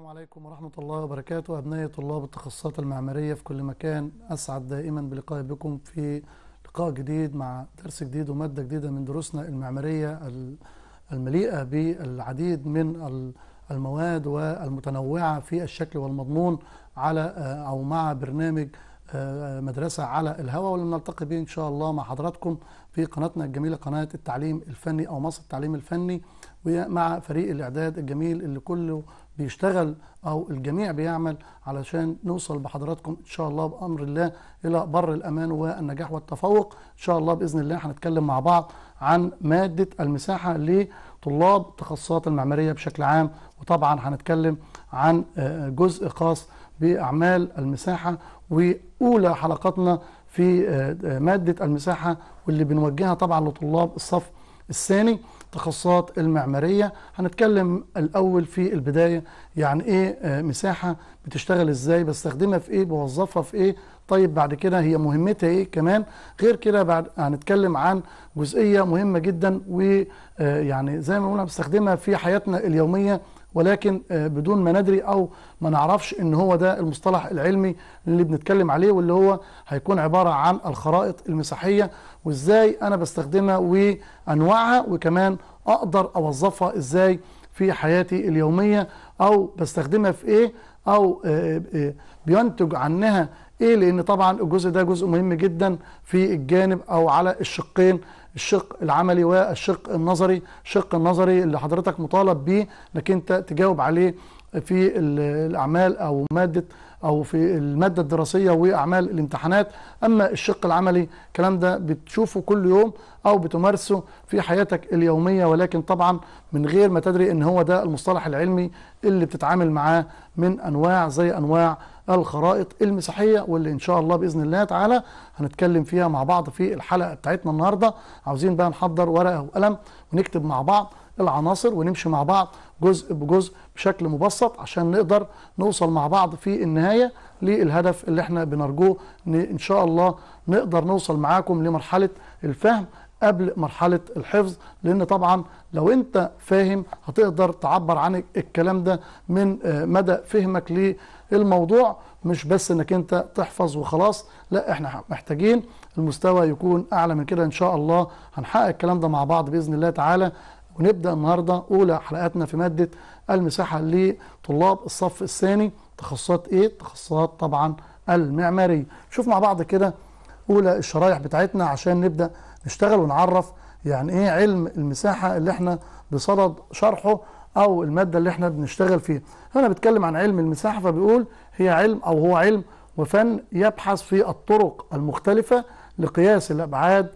السلام عليكم ورحمة الله وبركاته أبنائي طلاب التخصصات المعمارية في كل مكان أسعد دائما بلقائي بكم في لقاء جديد مع درس جديد ومادة جديدة من دروسنا المعمارية المليئة بالعديد من المواد والمتنوعة في الشكل والمضمون على أو مع برنامج آه، مدرسة على الهواء واللي نلتقي به إن شاء الله مع حضراتكم في قناتنا الجميلة قناة التعليم الفني أو مصر التعليم الفني ومع فريق الإعداد الجميل اللي كله بيشتغل او الجميع بيعمل علشان نوصل بحضراتكم ان شاء الله بامر الله الى بر الامان والنجاح والتفوق ان شاء الله باذن الله هنتكلم مع بعض عن ماده المساحه لطلاب تخصصات المعماريه بشكل عام وطبعا هنتكلم عن آه، جزء خاص باعمال المساحه واولى حلقاتنا في آه، آه، ماده المساحه واللي بنوجهها طبعا لطلاب الصف الثاني التخصصات المعمارية هنتكلم الأول في البداية يعني إيه آه، مساحة بتشتغل إزاي بستخدمها في إيه بوظفها في إيه طيب بعد كده هي مهمتها ايه كمان غير كده بعد هنتكلم عن جزئيه مهمه جدا ويعني آه، زي ما قلنا بنستخدمها في حياتنا اليوميه ولكن آه، بدون ما ندري او ما نعرفش ان هو ده المصطلح العلمي اللي بنتكلم عليه واللي هو هيكون عباره عن الخرائط المساحيه وازاي انا بستخدمها وانواعها وكمان اقدر اوظفها ازاي في حياتي اليوميه او بستخدمها في ايه او آه، آه، بينتج عنها ايه لان طبعا الجزء ده جزء مهم جدا في الجانب او على الشقين الشق العملي والشق النظري الشق النظري اللي حضرتك مطالب بيه انك انت تجاوب عليه في الاعمال او ماده او في الماده الدراسيه واعمال الامتحانات اما الشق العملي الكلام ده بتشوفه كل يوم او بتمارسه في حياتك اليوميه ولكن طبعا من غير ما تدري ان هو ده المصطلح العلمي اللي بتتعامل معاه من انواع زي انواع الخرائط المسيحيه واللي ان شاء الله باذن الله تعالى هنتكلم فيها مع بعض في الحلقه بتاعتنا النهارده عاوزين بقى نحضر ورقه وقلم ونكتب مع بعض العناصر ونمشي مع بعض جزء بجزء بشكل مبسط عشان نقدر نوصل مع بعض في النهايه للهدف اللي احنا بنرجوه ان شاء الله نقدر نوصل معاكم لمرحله الفهم قبل مرحلة الحفظ لأن طبعا لو أنت فاهم هتقدر تعبر عن الكلام ده من آه، مدى فهمك الموضوع مش بس انك انت تحفظ وخلاص لا احنا محتاجين المستوى يكون اعلى من كده ان شاء الله هنحقق الكلام ده مع بعض باذن الله تعالى ونبدا النهارده اولى حلقاتنا في ماده المساحه لطلاب الصف الثاني تخصصات ايه تخصصات طبعا المعماريه شوف مع بعض كده اولى الشرايح بتاعتنا عشان نبدا نشتغل ونعرف يعني ايه علم المساحه اللي احنا بصدد شرحه او الماده اللي احنا بنشتغل فيها هنا بيتكلم عن علم المساحه فبيقول هي علم او هو علم وفن يبحث في الطرق المختلفه لقياس الابعاد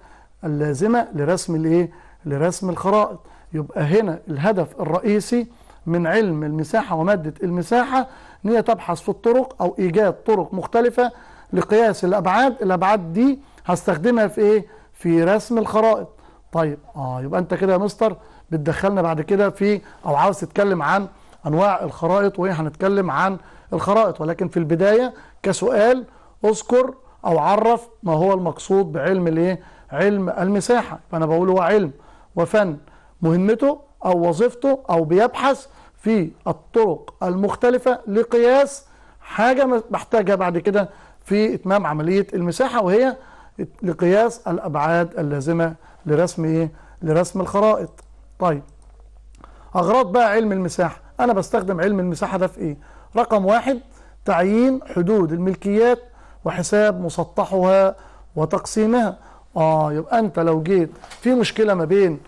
اللازمه لرسم الايه لرسم الخرائط يبقى هنا الهدف الرئيسي من علم المساحه وماده المساحه ان هي تبحث في الطرق او ايجاد طرق مختلفه لقياس الابعاد الابعاد دي هستخدمها في ايه في رسم الخرائط طيب اه يبقى انت كده يا مستر بتدخلنا بعد كده في او عاوز تتكلم عن انواع الخرائط وهي هنتكلم عن الخرائط ولكن في البدايه كسؤال اذكر او عرف ما هو المقصود بعلم الايه علم المساحه فانا بقول هو علم وفن مهمته او وظيفته او بيبحث في الطرق المختلفه لقياس حاجه محتاجها بعد كده في اتمام عمليه المساحه وهي لقياس الابعاد اللازمه لرسم ايه لرسم الخرائط طيب أغراض بقى علم المساحة أنا بستخدم علم المساحة ده في إيه رقم واحد تعيين حدود الملكيات وحساب مسطحها وتقسيمها آه يبقى أنت لو جيت في مشكلة ما بين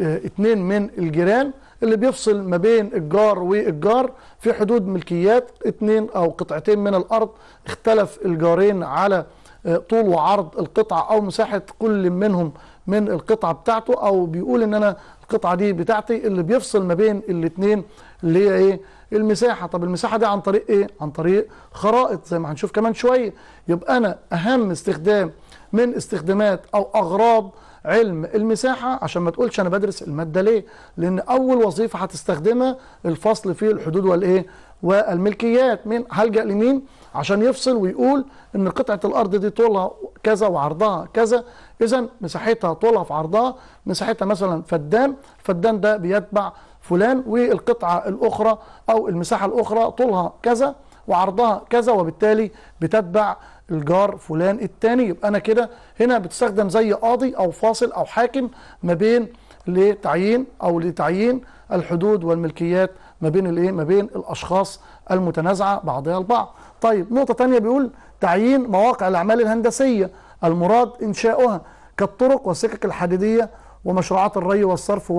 آه، اتنين من الجيران اللي بيفصل ما بين الجار والجار في حدود ملكيات اتنين أو قطعتين من الأرض اختلف الجارين على آه، طول وعرض القطعة أو مساحة كل منهم من القطعة بتاعته أو بيقول إن أنا القطعه دي بتاعتي اللي بيفصل ما بين الاثنين اللي هي ايه المساحه طب المساحه دي عن طريق ايه عن طريق خرائط زي ما هنشوف كمان شويه يبقى انا اهم استخدام من استخدامات او اغراض علم المساحة عشان ما تقولش أنا بدرس المادة ليه لأن أول وظيفة هتستخدمها الفصل في الحدود والإيه والملكيات مين هلجأ لمين عشان يفصل ويقول إن قطعة الأرض دي طولها كذا وعرضها كذا اذا مساحتها طولها في عرضها مساحتها مثلا فدان فدان ده بيتبع فلان والقطعه الاخرى او المساحه الاخرى طولها كذا وعرضها كذا وبالتالي بتتبع الجار فلان الثاني يبقى انا كده هنا بتستخدم زي قاضي او فاصل او حاكم ما بين لتعيين او لتعيين الحدود والملكيات ما بين الايه ما بين الاشخاص المتنازعه بعضها البعض طيب نقطه ثانيه بيقول تعيين مواقع الاعمال الهندسيه المراد إنشاؤها كالطرق والسكك الحديدية ومشروعات الري والصرف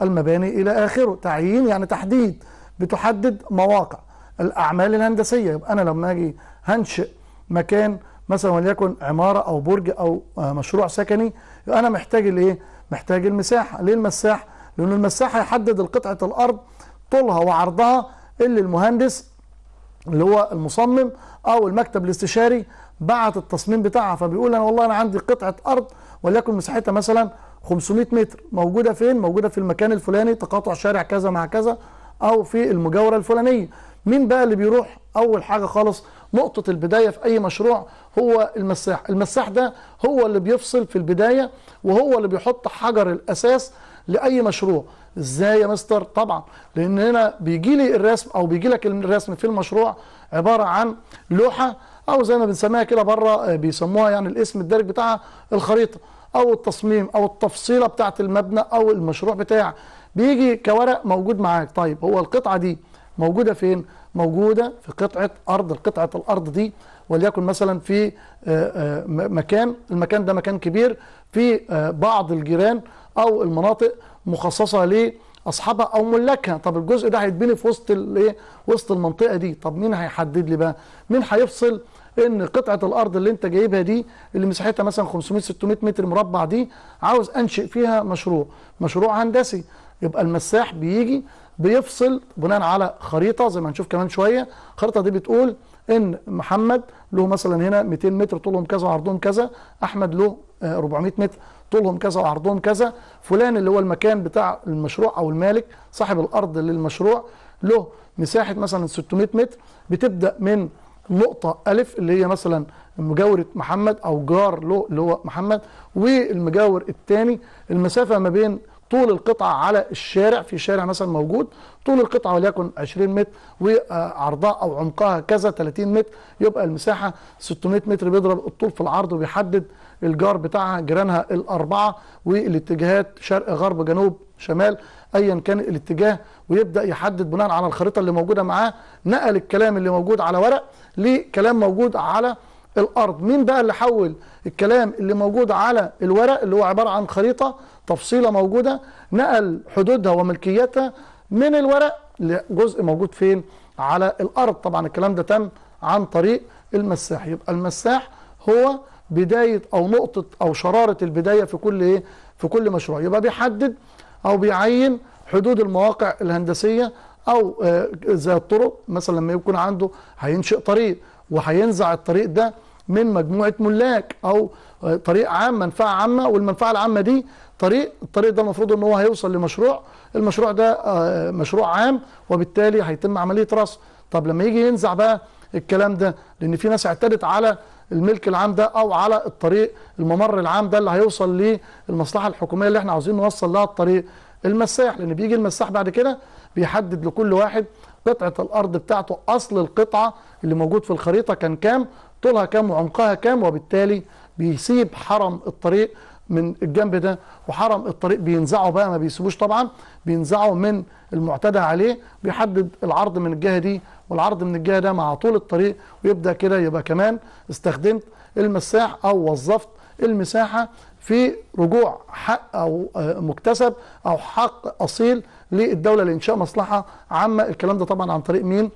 والمباني إلى آخره تعيين يعني تحديد بتحدد مواقع الأعمال الهندسية يبقى أنا لما أجي هنشئ مكان مثلا وليكن عمارة أو برج أو مشروع سكني يبقى أنا محتاج الإيه؟ محتاج المساحة ليه المساحة؟ لأن المساحة يحدد القطعة الأرض طولها وعرضها اللي المهندس اللي هو المصمم أو المكتب الاستشاري بعت التصميم بتاعها فبيقول انا والله انا عندي قطعه ارض وليكن مساحتها مثلا 500 متر موجوده فين؟ موجوده في المكان الفلاني تقاطع شارع كذا مع كذا او في المجاوره الفلانيه. مين بقى اللي بيروح اول حاجه خالص نقطه البدايه في اي مشروع هو المساح، المساح ده هو اللي بيفصل في البدايه وهو اللي بيحط حجر الاساس لاي مشروع. ازاي يا مستر؟ طبعا لان هنا بيجي لي الرسم او بيجي لك الرسم في المشروع عباره عن لوحه او زي ما بنسميها كده بره آه، بيسموها يعني الاسم الدارج بتاعها الخريطه او التصميم او التفصيله بتاعه المبنى او المشروع بتاعك بيجي كورق موجود معاك طيب هو القطعه دي موجوده فين موجوده في قطعه ارض قطعه الارض دي وليكن مثلا في آه، آه، مكان المكان ده مكان كبير في بعض الجيران او المناطق مخصصه ليه اصحابها او ملاكها طب الجزء ده هيتبني في وسط الايه وسط المنطقه دي طب مين هيحدد لي بقى مين هيفصل ان قطعه الارض اللي انت جايبها دي اللي مساحتها مثلا 500 600 متر مربع دي عاوز انشئ فيها مشروع مشروع هندسي يبقى المساح بيجي بيفصل بناء على خريطه زي ما هنشوف كمان شويه الخريطه دي بتقول ان محمد له مثلا هنا 200 متر طولهم كذا وعرضهم كذا احمد له 400 متر طولهم كذا وعرضهم كذا فلان اللي هو المكان بتاع المشروع او المالك صاحب الارض للمشروع له مساحه مثلا 600 متر بتبدا من نقطه الف اللي هي مثلا مجاوره محمد او جار له اللي هو محمد والمجاور الثاني المسافه ما بين طول القطعة على الشارع في شارع مثلا موجود طول القطعة وليكن 20 متر وعرضها أو عمقها كذا 30 متر يبقى المساحة 600 متر بيضرب الطول في العرض وبيحدد الجار بتاعها جيرانها الأربعة والاتجاهات شرق غرب جنوب شمال ايا كان الاتجاه ويبدا يحدد بناء على الخريطه اللي موجوده معاه نقل الكلام اللي موجود على ورق لكلام موجود على الارض مين بقى اللي حول الكلام اللي موجود على الورق اللي هو عباره عن خريطه تفصيله موجوده نقل حدودها وملكيتها من الورق لجزء موجود فين على الارض طبعا الكلام ده تم عن طريق المساح يبقى المساح هو بداية أو نقطة أو شرارة البداية في كل إيه؟ في كل مشروع يبقى بيحدد أو بيعين حدود المواقع الهندسية أو زي آه، الطرق مثلا لما يكون عنده هينشئ طريق وهينزع الطريق ده من مجموعة ملاك أو آه، طريق عام منفعة عامة والمنفعة العامة دي طريق الطريق ده المفروض ان هو هيوصل لمشروع المشروع ده آه، مشروع عام وبالتالي هيتم عملية رصد طب لما يجي ينزع بقى الكلام ده لأن في ناس اعتدت على الملك العام ده او على الطريق الممر العام ده اللي هيوصل للمصلحه الحكوميه اللي احنا عاوزين نوصل لها الطريق المساح لان بيجي المساح بعد كده بيحدد لكل واحد قطعه الارض بتاعته اصل القطعه اللي موجود في الخريطه كان كام طولها كام وعمقها كام وبالتالي بيسيب حرم الطريق من الجنب ده وحرم الطريق بينزعه بقى ما بيسيبوش طبعا بينزعه من المعتدى عليه بيحدد العرض من الجهه دي والعرض من الجهه ده مع طول الطريق ويبدا كده يبقى كمان استخدمت المساح او وظفت المساحه في رجوع حق او آه، مكتسب او حق اصيل للدوله لانشاء مصلحه عامه الكلام ده طبعا عن طريق مين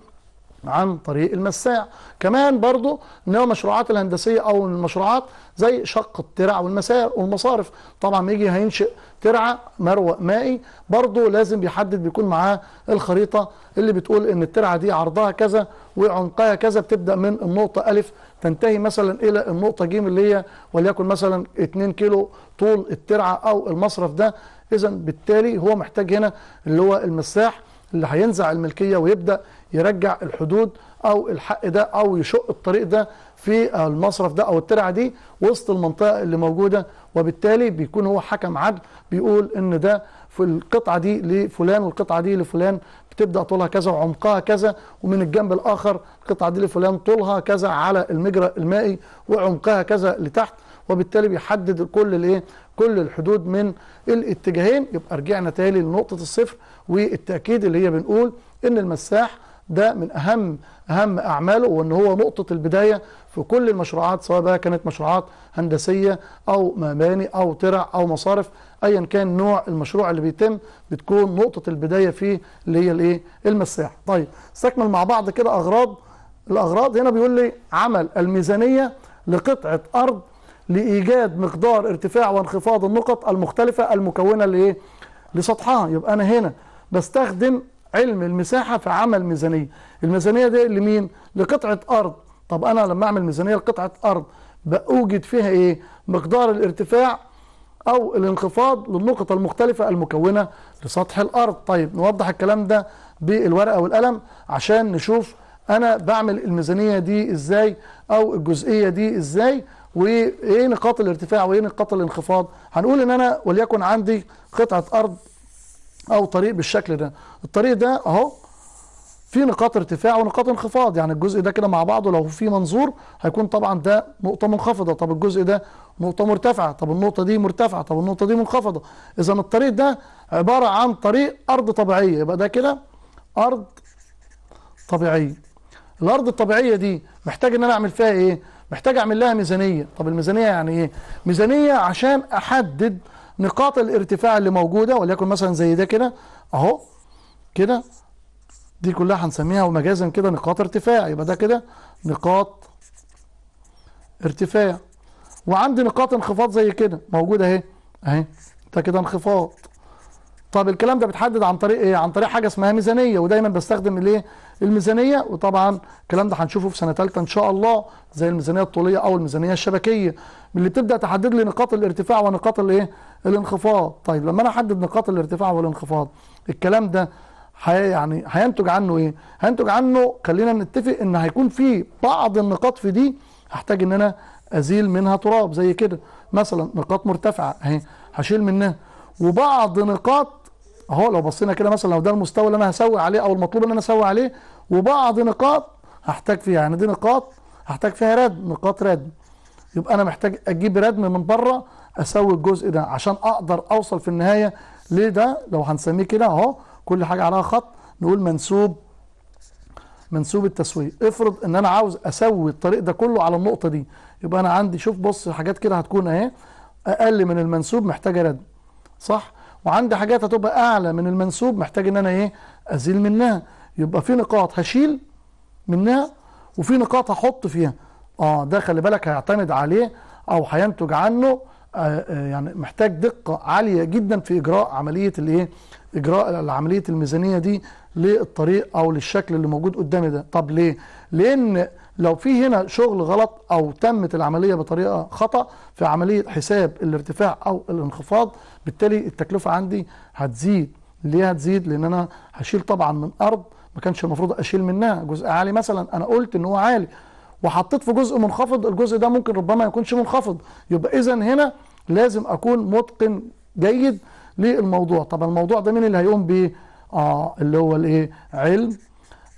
عن طريق المساع كمان برضو نوع مشروعات الهندسيه او المشروعات زي شق الترع والمسار والمصارف طبعا يجي هينشئ ترعه مروى مائي برضو لازم بيحدد بيكون معاه الخريطه اللي بتقول ان الترعه دي عرضها كذا وعمقها كذا بتبدا من النقطه الف تنتهي مثلا الى النقطه ج اللي هي وليكن مثلا 2 كيلو طول الترعه او المصرف ده اذا بالتالي هو محتاج هنا اللي هو المساح اللي هينزع الملكيه ويبدا يرجع الحدود او الحق ده او يشق الطريق ده في المصرف ده او الترعه دي وسط المنطقه اللي موجوده وبالتالي بيكون هو حكم عدل بيقول ان ده في القطعه دي لفلان والقطعه دي لفلان بتبدا طولها كذا وعمقها كذا ومن الجنب الاخر القطعه دي لفلان طولها كذا على المجرى المائي وعمقها كذا لتحت وبالتالي بيحدد كل الايه كل الحدود من الاتجاهين يبقى رجعنا تاني لنقطه الصفر والتاكيد اللي هي بنقول ان المساح ده من أهم أهم أعماله وأن هو نقطة البداية في كل المشروعات سواء بقى كانت مشروعات هندسية أو مباني أو ترع أو مصارف أيا كان نوع المشروع اللي بيتم بتكون نقطة البداية فيه اللي هي الإيه المساحة طيب استكمل مع بعض كده أغراض الأغراض هنا بيقول لي عمل الميزانية لقطعة أرض لإيجاد مقدار ارتفاع وانخفاض النقط المختلفة المكونة لإيه لسطحها يبقى أنا هنا بستخدم علم المساحة في عمل ميزانية الميزانية دي لمين لقطعة أرض طب أنا لما أعمل ميزانية لقطعة أرض بأوجد فيها إيه مقدار الارتفاع أو الانخفاض للنقط المختلفة المكونة لسطح الأرض طيب نوضح الكلام ده بالورقة والقلم عشان نشوف أنا بعمل الميزانية دي إزاي أو الجزئية دي إزاي وايه نقاط الارتفاع وايه نقاط الانخفاض هنقول ان انا وليكن عندي قطعه ارض او طريق بالشكل ده الطريق ده اهو في نقاط ارتفاع ونقاط انخفاض يعني الجزء ده كده مع بعضه لو في منظور هيكون طبعا ده نقطه منخفضه طب الجزء ده نقطه مرتفعه طب النقطه دي مرتفعه طب النقطه دي منخفضه اذا الطريق ده عباره عن طريق ارض طبيعيه يبقى ده كده ارض طبيعيه الارض الطبيعيه دي محتاج ان انا اعمل فيها ايه محتاج اعمل لها ميزانيه طب الميزانيه يعني ايه ميزانيه عشان احدد نقاط الارتفاع اللي موجودة وليكن مثلا زي ده كده اهو كده دي كلها هنسميها مجازا كده نقاط ارتفاع يبقى ده كده نقاط ارتفاع وعندي نقاط انخفاض زي كده موجودة اهي اهي ده كده انخفاض طب الكلام ده بيتحدد عن طريق ايه عن طريق حاجه اسمها ميزانيه ودايما بستخدم الايه الميزانيه وطبعا الكلام ده هنشوفه في سنه ثالثه ان شاء الله زي الميزانيه الطوليه او الميزانيه الشبكيه اللي بتبدا تحدد لي نقاط الارتفاع ونقاط الايه الانخفاض طيب لما انا احدد نقاط الارتفاع والانخفاض الكلام ده حي يعني هينتج عنه ايه هينتج عنه خلينا نتفق ان هيكون في بعض النقاط في دي هحتاج ان انا ازيل منها تراب زي كده مثلا نقاط مرتفعه اهي هشيل منها وبعض نقاط اهو لو بصينا كده مثلا لو ده المستوى اللي انا هسوي عليه او المطلوب ان انا اسوي عليه وبعض نقاط هحتاج فيها يعني دي نقاط هحتاج فيها رد نقاط رد يبقى انا محتاج اجيب ردم من بره اسوي الجزء ده عشان اقدر اوصل في النهايه لده لو هنسميه كده اهو كل حاجه عليها خط نقول منسوب منسوب التسويه افرض ان انا عاوز اسوي الطريق ده كله على النقطه دي يبقى انا عندي شوف بص حاجات كده هتكون اهي اقل من المنسوب محتاجه رد صح وعندي حاجات هتبقى اعلى من المنسوب محتاج ان انا ايه ازيل منها يبقى في نقاط هشيل منها وفي نقاط هحط فيها اه ده خلي بالك هيعتمد عليه او هينتج عنه آه, آه، يعني محتاج دقه عاليه جدا في اجراء عمليه الايه اجراء عمليه الميزانيه دي للطريق او للشكل اللي موجود قدامي ده طب ليه لان لو في هنا شغل غلط او تمت العمليه بطريقه خطا في عمليه حساب الارتفاع او الانخفاض بالتالي التكلفه عندي هتزيد ليه هتزيد لان انا هشيل طبعا من ارض ما كانش المفروض اشيل منها جزء عالي مثلا انا قلت ان هو عالي وحطيت في جزء منخفض الجزء ده ممكن ربما ما يكونش منخفض يبقى اذا هنا لازم اكون متقن جيد للموضوع طب الموضوع ده مين اللي هيقوم بيه اه اللي هو الايه علم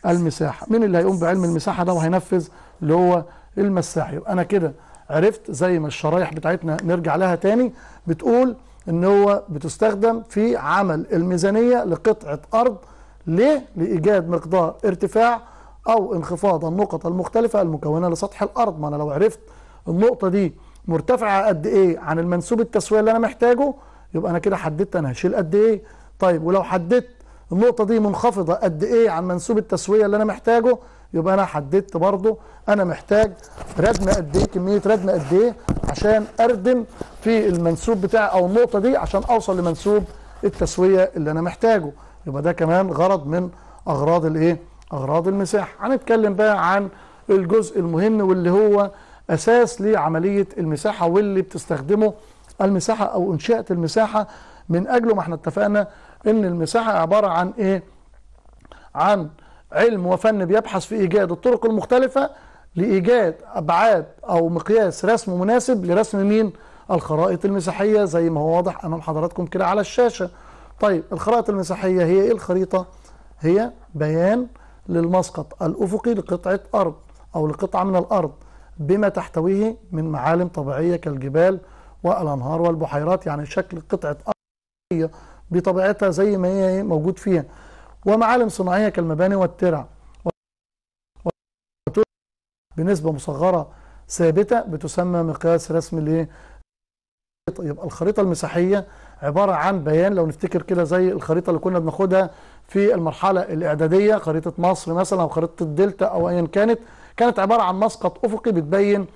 المساحة مين اللي هيقوم بعلم المساحة ده وهينفذ اللي هو المساح يبقى أنا كده عرفت زي ما الشرايح بتاعتنا نرجع لها تاني بتقول ان هو بتستخدم في عمل الميزانية لقطعة أرض ليه؟ لإيجاد مقدار ارتفاع أو انخفاض النقط المختلفة المكونة لسطح الأرض ما أنا لو عرفت النقطة دي مرتفعة قد إيه عن المنسوب التسوية اللي أنا محتاجه يبقى أنا كده حددت أنا هشيل قد إيه طيب ولو حددت النقطة دي منخفضة قد إيه عن منسوب التسوية اللي أنا محتاجه يبقى أنا حددت برضو أنا محتاج ردم قد إيه كمية ردم قد إيه عشان أردم في المنسوب بتاعي أو النقطة دي عشان أوصل لمنسوب التسوية اللي أنا محتاجه يبقى ده كمان غرض من أغراض الإيه؟ أغراض المساحة هنتكلم بقى عن الجزء المهم واللي هو أساس لعملية المساحة واللي بتستخدمه المساحة أو إنشاءة المساحة من أجله ما احنا اتفقنا ان المساحه عباره عن ايه عن علم وفن بيبحث في ايجاد الطرق المختلفه لايجاد ابعاد او مقياس رسم مناسب لرسم مين الخرائط المساحيه زي ما هو واضح امام حضراتكم كده على الشاشه طيب الخرائط المساحيه هي ايه الخريطه هي بيان للمسقط الافقي لقطعه ارض او لقطعه من الارض بما تحتويه من معالم طبيعيه كالجبال والانهار والبحيرات يعني شكل قطعه ارض بطبيعتها زي ما هي إيه، موجود فيها ومعالم صناعية كالمباني والترع بنسبة مصغرة ثابتة بتسمى مقياس رسمي ليه يبقى الخريطة المساحية عبارة عن بيان لو نفتكر كده زي الخريطة اللي كنا بناخدها في المرحلة الإعدادية خريطة مصر مثلا أو خريطة الدلتا أو أيا كانت كانت عبارة عن مسقط أفقي بتبين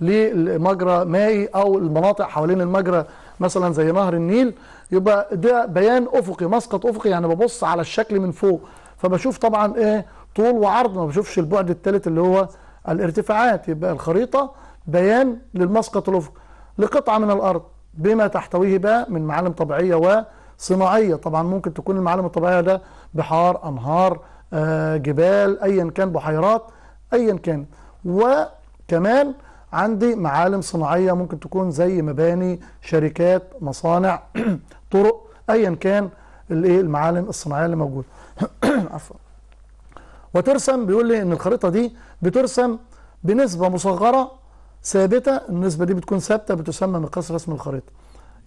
لمجرى مائي أو المناطق حوالين المجرى مثلا زي نهر النيل يبقى ده بيان افقي مسقط افقي يعني ببص على الشكل من فوق فبشوف طبعا ايه طول وعرض ما بشوفش البعد الثالث اللي هو الارتفاعات يبقى الخريطه بيان للمسقط الافقي لقطعه من الارض بما تحتويه بقى من معالم طبيعيه وصناعيه طبعا ممكن تكون المعالم الطبيعيه ده بحار انهار آه جبال ايا كان بحيرات ايا كان وكمان عندي معالم صناعية ممكن تكون زي مباني شركات مصانع طرق أيا كان الايه المعالم الصناعية اللي موجودة عفوا وترسم بيقول لي ان الخريطة دي بترسم بنسبة مصغرة ثابتة النسبة دي بتكون ثابتة بتسمى مقياس رسم الخريطة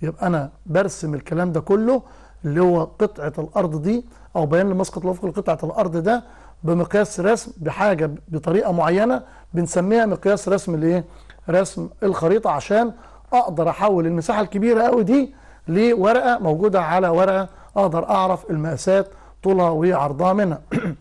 يبقى أنا برسم الكلام ده كله اللي هو قطعة الأرض دي أو بيان لمسقط الأفق قطعة الأرض ده بمقياس رسم بحاجة بطريقة معينة بنسميها مقياس رسم الايه رسم الخريطة عشان اقدر احول المساحة الكبيرة قوي دي لورقة موجودة على ورقة اقدر اعرف المقاسات طولها وعرضها منها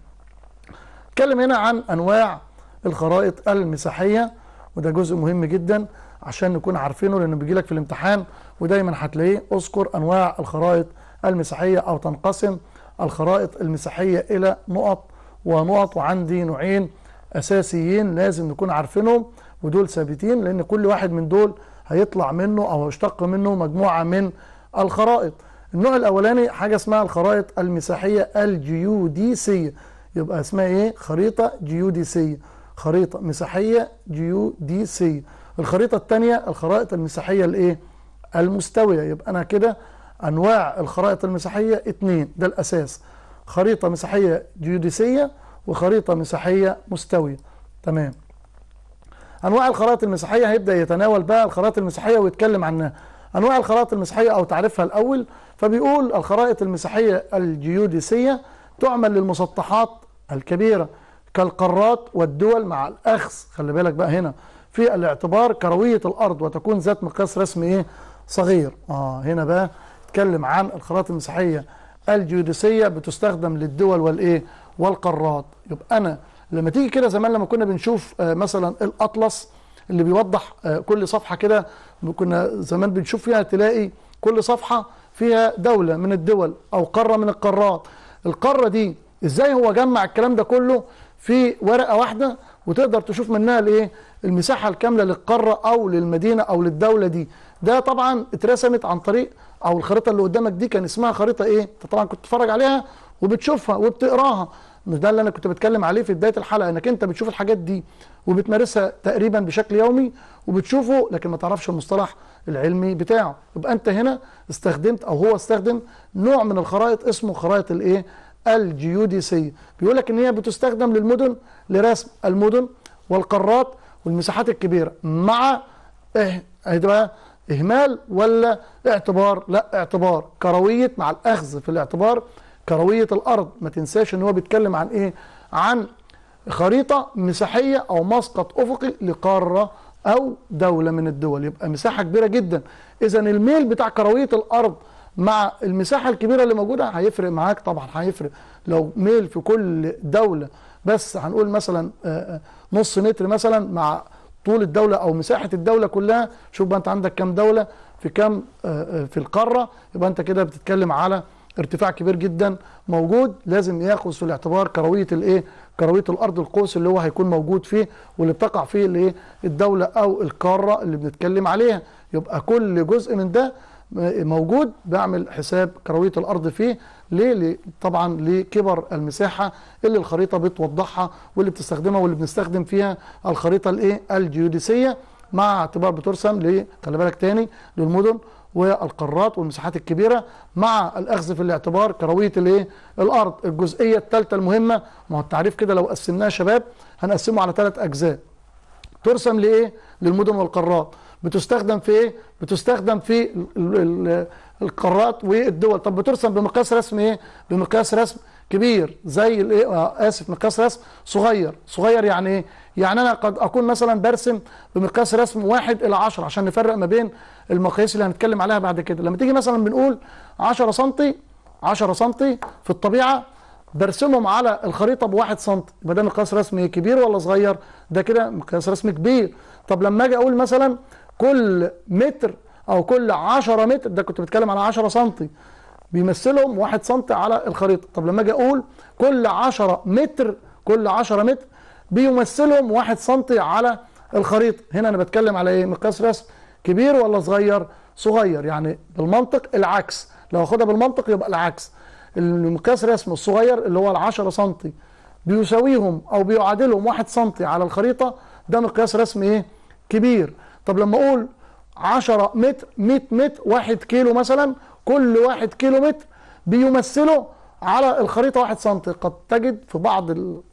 اتكلم هنا عن انواع الخرائط المساحية وده جزء مهم جدا عشان نكون عارفينه لانه بيجي لك في الامتحان ودايما هتلاقيه اذكر انواع الخرائط المساحية او تنقسم الخرائط المساحية الى نقط ونقط وعندي نوعين اساسيين لازم نكون عارفينهم ودول ثابتين لان كل واحد من دول هيطلع منه او هيشتق منه مجموعه من الخرائط النوع الاولاني حاجه اسمها الخرائط المساحيه الجيوديسيه يبقى اسمها ايه خريطه جيوديسيه خريطه مساحيه جيوديسيه الخريطه الثانيه الخرائط المساحيه الايه المستويه يبقى انا كده انواع الخرائط المساحيه اتنين ده الاساس خريطة مساحية جيوديسية وخريطة مساحية مستوية تمام أنواع الخرائط المساحية هيبدأ يتناول بقى الخرائط المساحية ويتكلم عنها أنواع الخرائط المساحية أو تعريفها الأول فبيقول الخرائط المساحية الجيوديسية تعمل للمسطحات الكبيرة كالقارات والدول مع الأخذ خلي بالك بقى هنا في الاعتبار كروية الأرض وتكون ذات مقياس رسمي إيه صغير آه هنا بقى اتكلم عن الخرائط المساحية الجيوديسية بتستخدم للدول والإيه والقارات يبقى أنا لما تيجي كده زمان لما كنا بنشوف آه، مثلا الأطلس اللي بيوضح آه، كل صفحة كده كنا زمان بنشوف فيها تلاقي كل صفحة فيها دولة من الدول أو قارة من القارات القارة دي إزاي هو جمع الكلام ده كله في ورقة واحدة وتقدر تشوف منها الايه المساحه الكامله للقاره او للمدينه او للدوله دي ده طبعا اترسمت عن طريق او الخريطه اللي قدامك دي كان اسمها خريطه ايه انت طبعا كنت بتتفرج عليها وبتشوفها وبتقراها مش ده اللي انا كنت بتكلم عليه في بدايه الحلقه انك انت بتشوف الحاجات دي وبتمارسها تقريبا بشكل يومي وبتشوفه لكن ما تعرفش المصطلح العلمي بتاعه يبقى انت هنا استخدمت او هو استخدم نوع من الخرائط اسمه خرائط الايه الجيوديسيه بيقول لك ان هي بتستخدم للمدن لرسم المدن والقارات والمساحات الكبيره مع ايه بقى إهمال ولا اعتبار لا اعتبار كروية مع الأخذ في الاعتبار كروية الأرض ما تنساش ان هو بيتكلم عن إيه عن خريطة مساحية أو مسقط أفقي لقارة أو دولة من الدول يبقى مساحة كبيرة جدا إذا الميل بتاع كروية الأرض مع المساحة الكبيرة اللي موجودة هيفرق معاك طبعا هيفرق لو ميل في كل دولة بس هنقول مثلا آه، آه، نص متر مثلا مع طول الدولة أو مساحة الدولة كلها شوف بقى أنت عندك كام دولة في كام آه، آه، في القارة يبقى أنت كده بتتكلم على ارتفاع كبير جدا موجود لازم ياخذ في الاعتبار كرويه الايه كرويه الارض القوس اللي هو هيكون موجود فيه واللي بتقع فيه الايه الدوله او القاره اللي بنتكلم عليها يبقى كل جزء من ده آه، موجود بعمل حساب كرويه الارض فيه ليه طبعا لكبر المساحه اللي الخريطه بتوضحها واللي بتستخدمها واللي بنستخدم فيها الخريطه الايه الجيوديسيه مع اعتبار بترسم ل خلي بالك تاني للمدن والقارات والمساحات الكبيره مع الاخذ في الاعتبار كرويه الايه الارض الجزئيه الثالثه المهمه ما هو التعريف كده لو قسمناه شباب هنقسمه على ثلاث اجزاء ترسم لايه للمدن والقارات بتستخدم في ايه بتستخدم في القارات والدول طب بترسم بمقياس رسم ايه بمقياس رسم كبير زي الايه اسف مقياس رسم صغير صغير يعني ايه يعني انا قد اكون مثلا برسم بمقياس رسم واحد الى 10 عشان نفرق ما بين المقاييس اللي هنتكلم عليها بعد كده لما تيجي مثلا بنقول 10 سم 10 سم في الطبيعه برسمهم على الخريطه بواحد سم يبقى ده مقياس رسم إيه؟ كبير ولا صغير ده كده مقياس رسم كبير طب لما اجي اقول مثلا كل متر او كل 10 متر ده كنت بتكلم على 10 سم بيمثلهم 1 سم على الخريطه طب لما اجي اقول كل 10 متر كل 10 متر بيمثلهم 1 سم على الخريطه هنا انا بتكلم على ايه مقياس رسم كبير ولا صغير صغير يعني بالمنطق العكس لو اخدها بالمنطق يبقى العكس المقياس رسم الصغير اللي هو ال 10 سم بيساويهم او بيعادلهم 1 سم على الخريطه ده مقياس رسم ايه كبير طب لما اقول 10 متر 100 متر 1 كيلو مثلا كل 1 كيلو متر بيمثله على الخريطة 1 سم قد تجد في بعض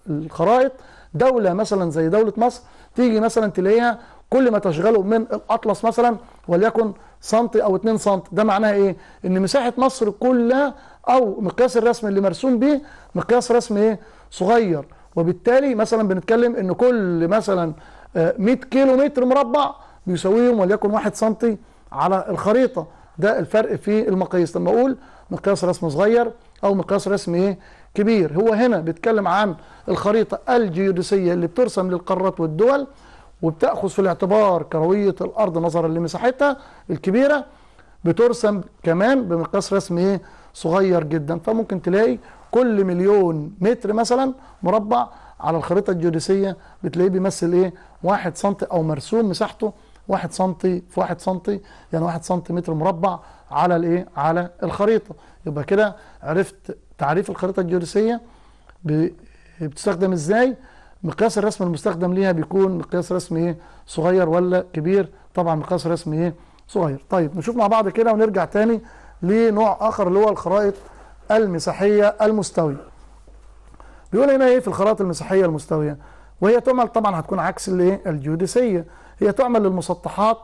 الخرائط دولة مثلا زي دولة مصر تيجي مثلا تلاقيها كل ما تشغله من الأطلس مثلا وليكن سم أو 2 سم ده معناها إيه؟ إن مساحة مصر كلها أو مقياس الرسم اللي مرسوم بيه مقياس رسم إيه؟ صغير وبالتالي مثلا بنتكلم إن كل مثلا 100 آه، كيلو متر مربع بيساويهم وليكن 1 سم على الخريطه ده الفرق في المقاييس لما اقول مقياس رسم صغير او مقياس رسم ايه كبير هو هنا بيتكلم عن الخريطه الجيوديسيه اللي بترسم للقارات والدول وبتاخذ في الاعتبار كرويه الارض نظرا لمساحتها الكبيره بترسم كمان بمقياس رسم ايه صغير جدا فممكن تلاقي كل مليون متر مثلا مربع على الخريطه الجيوديسيه بتلاقيه بيمثل ايه واحد سنتي او مرسوم مساحته 1 سم في 1 سم يعني 1 سم مربع على الايه على الخريطه يبقى كده عرفت تعريف الخريطه الجيوديسيه بتستخدم ازاي مقياس الرسم المستخدم ليها بيكون مقياس رسم ايه صغير ولا كبير طبعا مقياس رسم ايه صغير طيب نشوف مع بعض كده ونرجع تاني لنوع اخر اللي هو الخرائط المساحيه المستويه بيقول هنا ايه في الخرائط المساحيه المستويه وهي تعمل طبعا هتكون عكس الايه الجيوديسيه هي تعمل للمسطحات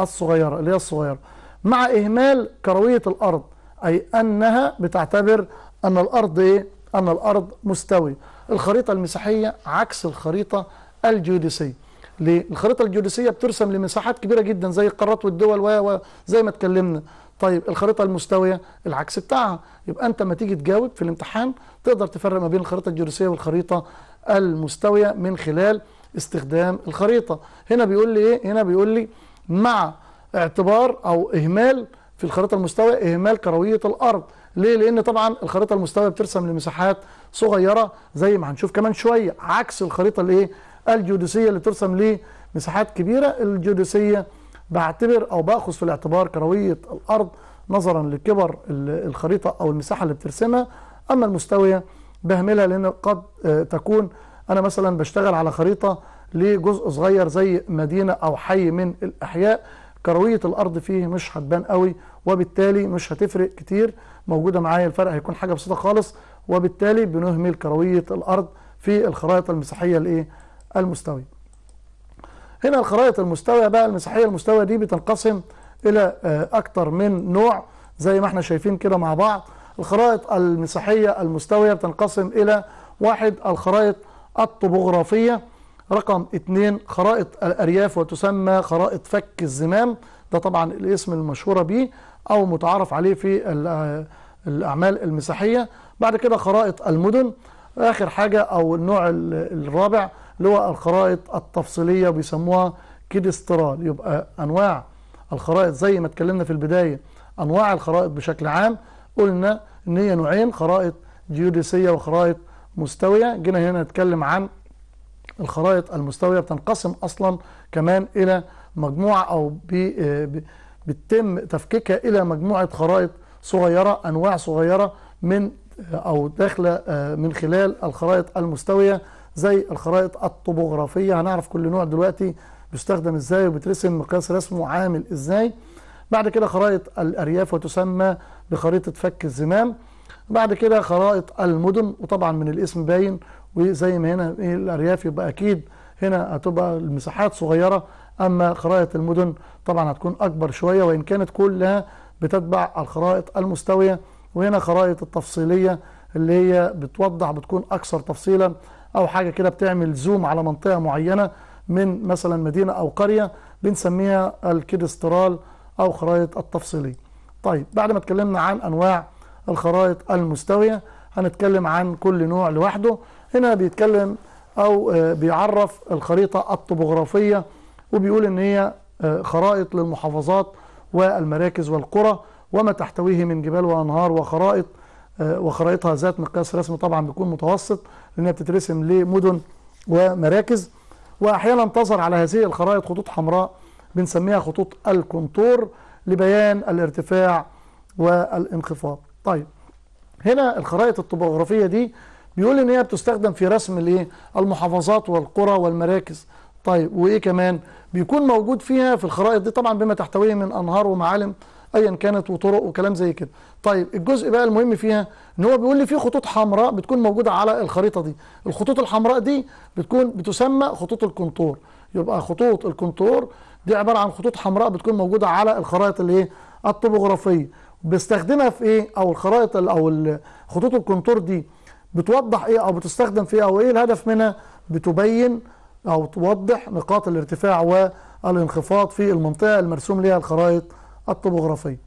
الصغيرة اللي هي الصغيرة مع إهمال كروية الأرض أي أنها بتعتبر أن الأرض إيه؟ أن الأرض مستوي الخريطة المساحية عكس الخريطة الجيوديسية ليه؟ الخريطة الجيوديسية بترسم لمساحات كبيرة جدا زي القارات والدول وزي ما اتكلمنا طيب الخريطة المستوية العكس بتاعها يبقى أنت ما تيجي تجاوب في الامتحان تقدر تفرق ما بين الخريطة الجيوديسية والخريطة المستوية من خلال استخدام الخريطة هنا بيقول لي ايه هنا بيقول لي مع اعتبار او اهمال في الخريطة المستوى اهمال كروية الارض ليه لان طبعا الخريطة المستوى بترسم لمساحات صغيرة زي ما هنشوف كمان شوية عكس الخريطة الإيه؟ الجيودسية اللي بترسم لمساحات كبيرة الجيودسية بعتبر او باخذ في الاعتبار كروية الارض نظرا لكبر الخريطة او المساحة اللي بترسمها اما المستوية بهملها لان قد آه، تكون انا مثلا بشتغل على خريطه لجزء صغير زي مدينه او حي من الاحياء كرويه الارض فيه مش هتبان قوي وبالتالي مش هتفرق كتير موجوده معايا الفرق هيكون حاجه بسيطه خالص وبالتالي بنهمل كرويه الارض في الخرائط المساحيه الايه المستويه هنا الخرائط المستويه بقى المساحيه المستويه دي بتنقسم الى آه، اكتر من نوع زي ما احنا شايفين كده مع بعض الخرائط المساحيه المستويه بتنقسم الى واحد الخرائط الطبوغرافية رقم اثنين خرائط الأرياف وتسمى خرائط فك الزمام ده طبعا الاسم المشهورة به أو متعارف عليه في الأعمال المساحية بعد كده خرائط المدن آخر حاجة أو النوع الرابع اللي هو الخرائط التفصيلية بيسموها كيدسترال يبقى أنواع الخرائط زي ما اتكلمنا في البداية أنواع الخرائط بشكل عام قلنا إن هي نوعين خرائط جيوديسية وخرائط مستوية جينا هنا نتكلم عن الخرائط المستوية بتنقسم أصلا كمان إلى مجموعة أو بيتم تفكيكها إلى مجموعة خرائط صغيرة أنواع صغيرة من أو داخلة آه، من خلال الخرائط المستوية زي الخرائط الطبوغرافية هنعرف كل نوع دلوقتي بيستخدم إزاي وبترسم مقياس رسمه عامل إزاي بعد كده خرائط الأرياف وتسمى بخريطة فك الزمام بعد كده خرائط المدن وطبعا من الاسم باين وزي ما هنا إيه الارياف يبقى اكيد هنا هتبقى المساحات صغيره اما خرائط المدن طبعا هتكون اكبر شويه وان كانت كلها بتتبع الخرائط المستويه وهنا خرائط التفصيليه اللي هي بتوضح بتكون اكثر تفصيلا او حاجه كده بتعمل زوم على منطقه معينه من مثلا مدينه او قريه بنسميها الكيدسترال او خرائط التفصيليه. طيب بعد ما اتكلمنا عن انواع الخرائط المستوية هنتكلم عن كل نوع لوحده هنا بيتكلم أو آه، بيعرف الخريطة الطبوغرافية وبيقول إن هي آه، خرائط للمحافظات والمراكز والقرى وما تحتويه من جبال وأنهار وخرائط آه، وخرائطها ذات مقياس رسمي طبعا بيكون متوسط لأنها بتترسم لمدن ومراكز وأحيانا تظهر على هذه الخرائط خطوط حمراء بنسميها خطوط الكونتور لبيان الارتفاع والانخفاض طيب هنا الخرائط الطبوغرافية دي بيقول ان هي بتستخدم في رسم الايه المحافظات والقرى والمراكز طيب وايه كمان بيكون موجود فيها في الخرائط دي طبعا بما تحتويه من انهار ومعالم ايا كانت وطرق وكلام زي كده طيب الجزء بقى المهم فيها ان هو بيقول لي في خطوط حمراء بتكون موجوده على الخريطه دي الخطوط الحمراء دي بتكون بتسمى خطوط الكنتور يبقى خطوط الكنتور دي عباره عن خطوط حمراء بتكون موجوده على الخرائط الايه؟ الطبوغرافيه بيستخدمها في ايه او الخرائط او خطوط الكنتور دي بتوضح ايه او بتستخدم في ايه او ايه الهدف منها بتبين او توضح نقاط الارتفاع والانخفاض في المنطقه المرسوم ليها الخرائط الطبوغرافيه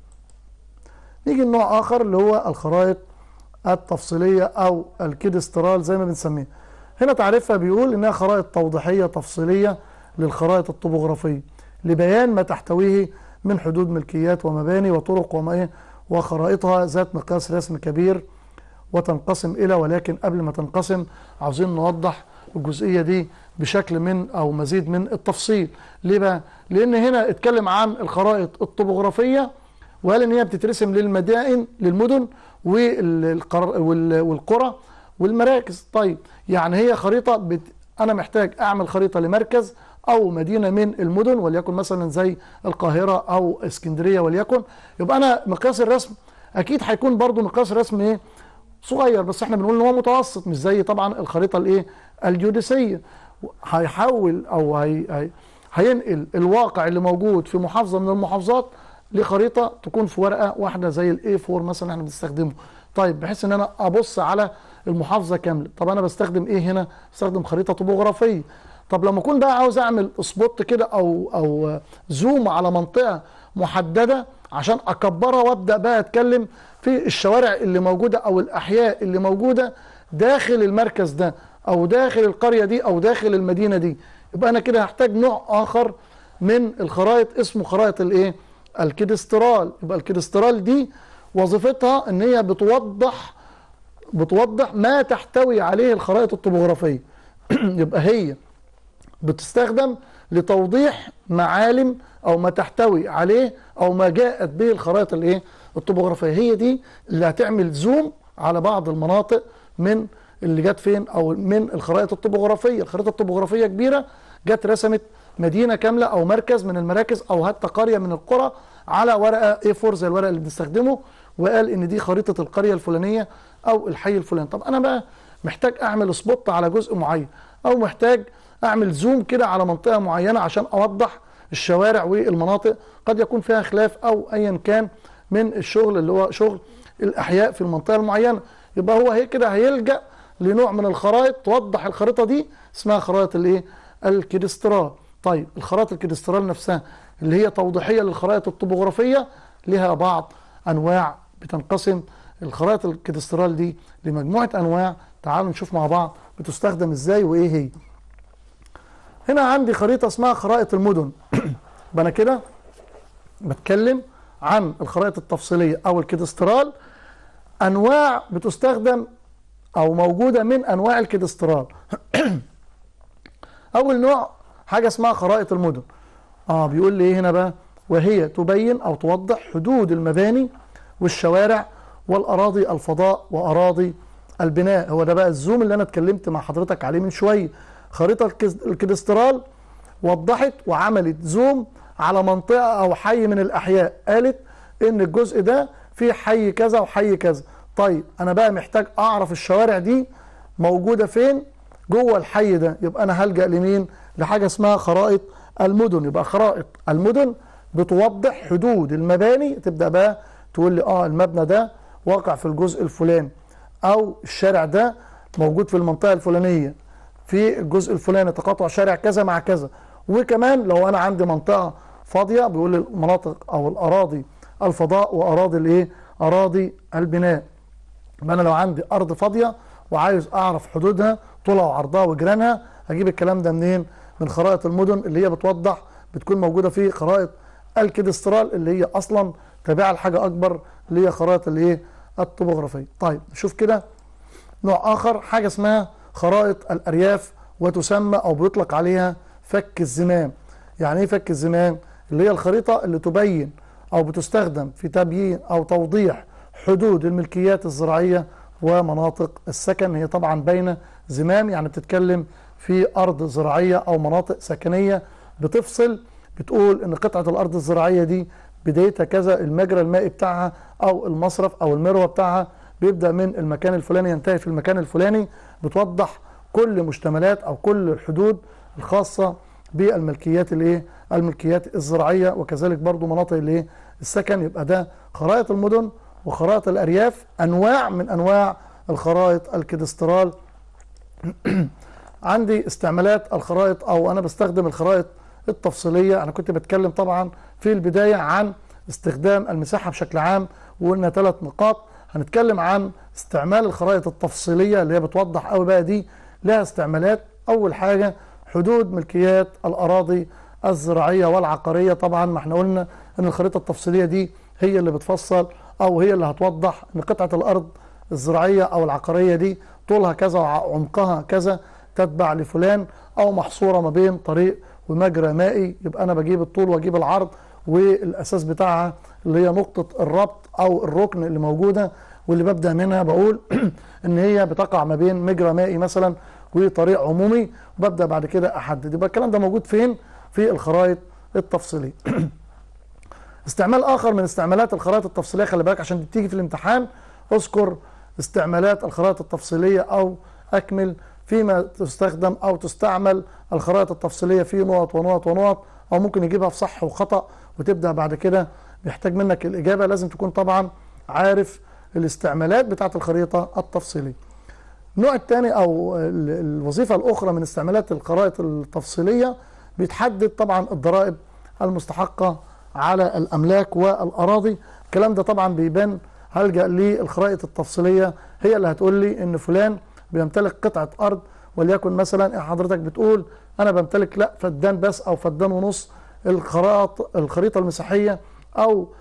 نيجي النوع اخر اللي هو الخرائط التفصيليه او الكيدسترال زي ما بنسميها هنا تعريفها بيقول انها خرائط توضيحيه تفصيليه للخرائط الطبوغرافيه لبيان ما تحتويه من حدود ملكيات ومباني وطرق وما إيه، وخرائطها ذات مقياس رسم كبير وتنقسم إلى ولكن قبل ما تنقسم عاوزين نوضح الجزئية دي بشكل من أو مزيد من التفصيل ليه بقى؟ لأن هنا اتكلم عن الخرائط الطبوغرافية وقال إن هي بتترسم للمدائن للمدن والقرى والمراكز طيب يعني هي خريطة بت... أنا محتاج أعمل خريطة لمركز أو مدينة من المدن وليكن مثلا زي القاهرة أو اسكندرية وليكن يبقى أنا مقياس الرسم أكيد هيكون برضو مقياس الرسم إيه صغير بس احنا بنقول ان هو متوسط مش زي طبعا الخريطه الايه الجيوديسيه هيحول او هي هي هينقل الواقع اللي موجود في محافظه من المحافظات لخريطه تكون في ورقه واحده زي الاي 4 مثلا احنا بنستخدمه طيب بحيث ان انا ابص على المحافظه كامله طب انا بستخدم ايه هنا بستخدم خريطه طبوغرافيه طب لما اكون بقى عاوز اعمل سبوت كده او او زوم على منطقه محدده عشان اكبرها وابدا بقى اتكلم في الشوارع اللي موجوده او الاحياء اللي موجوده داخل المركز ده او داخل القريه دي او داخل المدينه دي يبقى انا كده هحتاج نوع اخر من الخرائط اسمه خرائط الايه الكيدسترال يبقى الكيدسترال دي وظيفتها ان هي بتوضح بتوضح ما تحتوي عليه الخرائط الطبوغرافيه يبقى هي بتستخدم لتوضيح معالم او ما تحتوي عليه او ما جاءت به الخرائط الايه الطبوغرافيه هي دي اللي هتعمل زوم على بعض المناطق من اللي جت فين او من الخرائط الطبوغرافيه الخريطه الطبوغرافيه كبيره جت رسمت مدينه كامله او مركز من المراكز او حتى قريه من القرى على ورقه A4 زي الورق اللي بنستخدمه وقال ان دي خريطه القريه الفلانيه او الحي الفلاني طب انا بقى محتاج اعمل سبوت على جزء معين او محتاج اعمل زوم كده على منطقه معينه عشان اوضح الشوارع والمناطق قد يكون فيها خلاف او ايا كان من الشغل اللي هو شغل الاحياء في المنطقه المعينه يبقى هو هي كده هيلجا لنوع من الخرائط توضح الخريطه دي اسمها خرائط الايه الكدسترال طيب الخرائط الكدسترال نفسها اللي هي توضيحيه للخرائط الطبوغرافيه لها بعض انواع بتنقسم الخرائط الكدسترال دي لمجموعه انواع تعالوا نشوف مع بعض بتستخدم ازاي وايه هي هنا عندي خريطة اسمها خرائط المدن بنا انا كده بتكلم عن الخرائط التفصيلية أو الكدسترال أنواع بتستخدم أو موجودة من أنواع الكدسترال أول نوع حاجة اسمها خرائط المدن آه بيقول لي إيه هنا بقى وهي تبين أو توضح حدود المباني والشوارع والأراضي الفضاء وأراضي البناء هو ده بقى الزوم اللي أنا اتكلمت مع حضرتك عليه من شوية خريطة الكدسترال وضحت وعملت زوم على منطقة أو حي من الأحياء قالت إن الجزء ده فيه حي كذا وحي كذا طيب أنا بقى محتاج أعرف الشوارع دي موجودة فين جوه الحي ده يبقى أنا هلجأ لمين لحاجة اسمها خرائط المدن يبقى خرائط المدن بتوضح حدود المباني تبدأ بقى تقول لي آه المبنى ده واقع في الجزء الفلاني أو الشارع ده موجود في المنطقة الفلانية في الجزء الفلاني تقاطع شارع كذا مع كذا وكمان لو انا عندي منطقه فاضيه بيقول المناطق او الاراضي الفضاء واراضي الايه اراضي البناء يبقى انا لو عندي ارض فاضيه وعايز اعرف حدودها طولها وعرضها وجيرانها اجيب الكلام ده منين من خرائط المدن اللي هي بتوضح بتكون موجوده في خرائط الكدسترال اللي هي اصلا تابعه لحاجه اكبر اللي هي خرائط الايه الطبوغرافيه طيب نشوف كده نوع اخر حاجه اسمها خرائط الأرياف وتسمى أو بيطلق عليها فك الزمام يعني إيه فك الزمام؟ اللي هي الخريطة اللي تبين أو بتستخدم في تبيين أو توضيح حدود الملكيات الزراعية ومناطق السكن هي طبعا بين زمام يعني بتتكلم في أرض زراعية أو مناطق سكنية بتفصل بتقول إن قطعة الأرض الزراعية دي بدايتها كذا المجرى المائي بتاعها أو المصرف أو المروة بتاعها بيبدأ من المكان الفلاني ينتهي في المكان الفلاني بتوضح كل مشتملات أو كل الحدود الخاصة بالملكيات الايه الملكيات الزراعية وكذلك برضو مناطق الايه السكن يبقى ده خرائط المدن وخرائط الأرياف أنواع من أنواع الخرائط الكدسترال عندي استعمالات الخرائط أو أنا بستخدم الخرائط التفصيلية أنا كنت بتكلم طبعا في البداية عن استخدام المساحة بشكل عام وقلنا ثلاث نقاط هنتكلم عن استعمال الخرائط التفصيلية اللي هي بتوضح قوي بقى دي لها استعمالات أول حاجة حدود ملكيات الأراضي الزراعية والعقارية طبعا ما احنا قلنا أن الخريطة التفصيلية دي هي اللي بتفصل أو هي اللي هتوضح أن قطعة الأرض الزراعية أو العقارية دي طولها كذا وعمقها كذا تتبع لفلان أو محصورة ما بين طريق ومجرى مائي يبقى أنا بجيب الطول وأجيب العرض والأساس بتاعها اللي هي نقطة الربط او الركن اللي موجوده واللي ببدا منها بقول ان هي بتقع ما بين مجرى مائي مثلا وطريق عمومي وببدا بعد كده احدد يبقى الكلام ده موجود فين في الخرائط التفصيليه استعمال اخر من استعمالات الخرائط التفصيليه خلي بالك عشان تيجي في الامتحان اذكر استعمالات الخرائط التفصيليه او اكمل فيما تستخدم او تستعمل الخرائط التفصيليه في نقط ونقط ونقط او ممكن يجيبها في صح وخطا وتبدا بعد كده بيحتاج منك الإجابة لازم تكون طبعا عارف الاستعمالات بتاعة الخريطة التفصيلية النوع الثاني أو الوظيفة الأخرى من استعمالات الخرائط التفصيلية بيتحدد طبعا الضرائب المستحقة على الأملاك والأراضي الكلام ده طبعا بيبان هلجأ للخرائط التفصيلية هي اللي هتقول لي إن فلان بيمتلك قطعة أرض وليكن مثلا حضرتك بتقول أنا بمتلك لا فدان بس أو فدان ونص الخرائط الخريطة المساحية او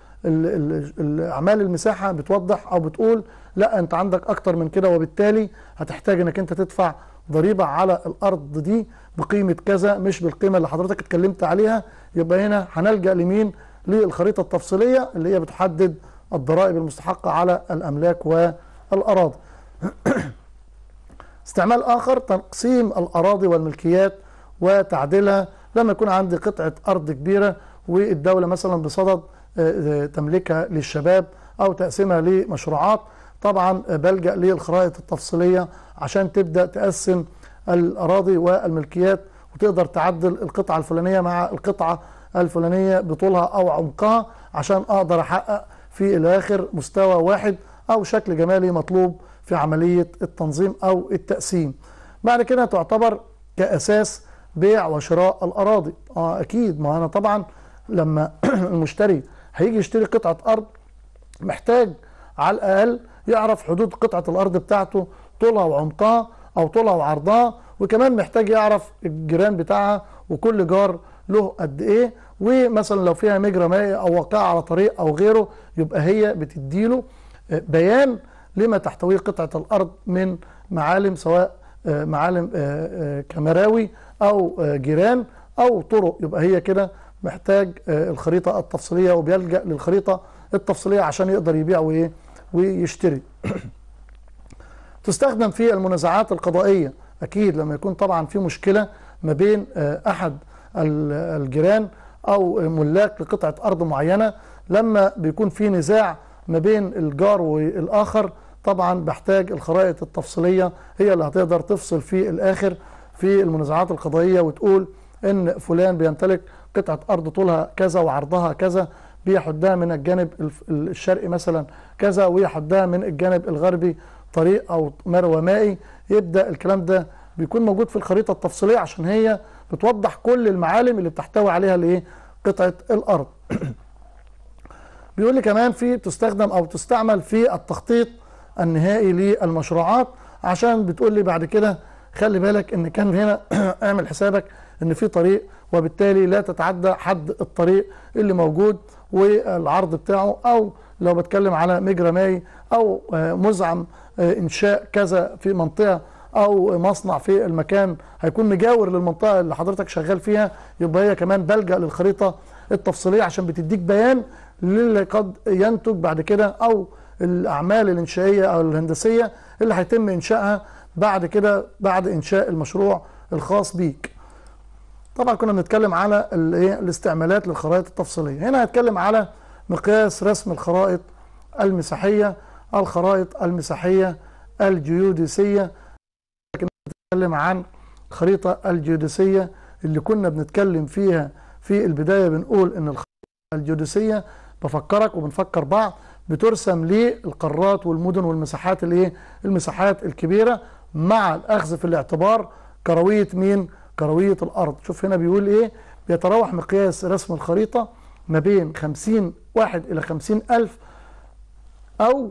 اعمال المساحه بتوضح او بتقول لا انت عندك اكتر من كده وبالتالي هتحتاج انك انت تدفع ضريبه على الارض دي بقيمه كذا مش بالقيمه اللي حضرتك اتكلمت عليها يبقى هنا هنلجا لمين للخريطه التفصيليه اللي هي بتحدد الضرائب المستحقه على الاملاك والاراضي استعمال آخر تقسيم الأراضي والملكيات وتعديلها لما يكون عندي قطعة أرض كبيرة والدولة مثلا بصدد آه، آه، تملكها للشباب أو تقسيمها لمشروعات طبعا بلجأ للخرائط التفصيلية عشان تبدأ تقسم الأراضي والملكيات وتقدر تعدل القطعة الفلانية مع القطعة الفلانية بطولها أو عمقها عشان أقدر أحقق في الآخر مستوى واحد أو شكل جمالي مطلوب في عملية التنظيم أو التقسيم بعد كده تعتبر كأساس بيع وشراء الأراضي آه أكيد ما أنا طبعا لما المشتري هيجي يشتري قطعة أرض محتاج على الأقل يعرف حدود قطعة الأرض بتاعته طولها وعمقها أو طولها وعرضها وكمان محتاج يعرف الجيران بتاعها وكل جار له قد إيه ومثلا لو فيها مجرى مائي أو واقعة على طريق أو غيره يبقى هي بتديله آه، بيان لما تحتويه قطعة الأرض من معالم سواء آه، معالم آه، كمراوي أو جيران أو طرق يبقى هي كده محتاج آه، الخريطة التفصيلية وبيلجأ للخريطة التفصيلية عشان يقدر يبيع إيه، ويشتري تستخدم في المنازعات القضائية أكيد لما يكون طبعا في مشكلة ما بين آه، أحد الجيران أو ملاك لقطعة أرض معينة لما بيكون في نزاع ما بين الجار والآخر طبعا بحتاج الخرائط التفصيلية هي اللي هتقدر تفصل في الآخر في المنازعات القضائية وتقول إن فلان بيمتلك قطعة أرض طولها كذا وعرضها كذا بيحدها من الجانب الشرقي مثلا كذا ويحدها من الجانب الغربي طريق أو مروى مائي يبدأ الكلام ده بيكون موجود في الخريطة التفصيلية عشان هي بتوضح كل المعالم اللي بتحتوي عليها الايه قطعة الأرض بيقول لي كمان في بتستخدم أو تستعمل في التخطيط النهائي للمشروعات عشان بتقول لي بعد كده خلي بالك ان كان هنا اعمل حسابك ان في طريق وبالتالي لا تتعدى حد الطريق اللي موجود والعرض بتاعه او لو بتكلم على مجرى ماي او مزعم انشاء كذا في منطقه او مصنع في المكان هيكون مجاور للمنطقه اللي حضرتك شغال فيها يبقى هي كمان بلجا للخريطه التفصيليه عشان بتديك بيان للي قد ينتج بعد كده او الاعمال الانشائيه او الهندسيه اللي هيتم انشائها بعد كده بعد انشاء المشروع الخاص بيك طبعا كنا بنتكلم على إيه، الاستعمالات للخرائط التفصيلية هنا هنتكلم على مقياس رسم الخرائط المساحية الخرائط المساحية الجيوديسية لكن بنتكلم عن الخريطة الجيوديسية اللي كنا بنتكلم فيها في البداية بنقول ان الخريطة الجيوديسية بفكرك وبنفكر بعض بترسم للقارات والمدن والمساحات الايه المساحات الكبيرة مع الاخذ في الاعتبار كروية مين كروية الأرض شوف هنا بيقول إيه بيتراوح مقياس رسم الخريطة ما بين 50 واحد إلى 50 ألف أو